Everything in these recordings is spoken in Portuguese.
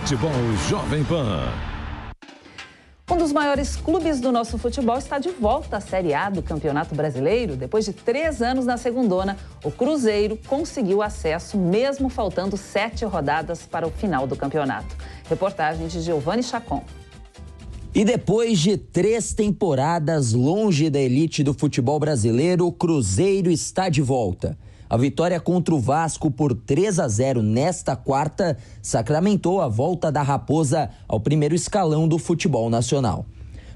Futebol Jovem Pan. Um dos maiores clubes do nosso futebol está de volta à Série A do Campeonato Brasileiro. Depois de três anos na segundona, o Cruzeiro conseguiu acesso, mesmo faltando sete rodadas para o final do campeonato. Reportagem de Giovanni Chacon. E depois de três temporadas longe da elite do futebol brasileiro, o Cruzeiro está de volta. A vitória contra o Vasco por 3 a 0 nesta quarta sacramentou a volta da Raposa ao primeiro escalão do futebol nacional.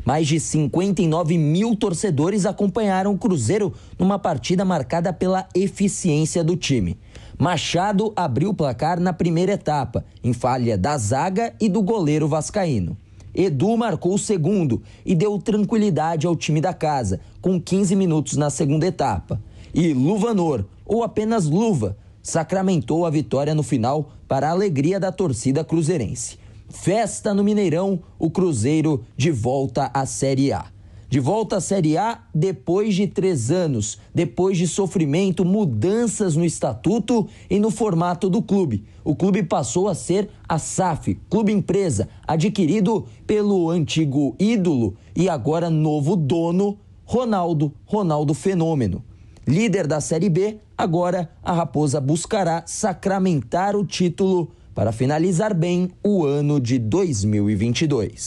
Mais de 59 mil torcedores acompanharam o Cruzeiro numa partida marcada pela eficiência do time. Machado abriu o placar na primeira etapa, em falha da zaga e do goleiro vascaíno. Edu marcou o segundo e deu tranquilidade ao time da casa, com 15 minutos na segunda etapa e Luvanor, ou apenas Luva, sacramentou a vitória no final para a alegria da torcida cruzeirense. Festa no Mineirão, o Cruzeiro de volta à Série A. De volta à Série A depois de três anos, depois de sofrimento, mudanças no estatuto e no formato do clube. O clube passou a ser a SAF, clube empresa, adquirido pelo antigo ídolo e agora novo dono, Ronaldo, Ronaldo Fenômeno. Líder da Série B, agora a Raposa buscará sacramentar o título para finalizar bem o ano de 2022.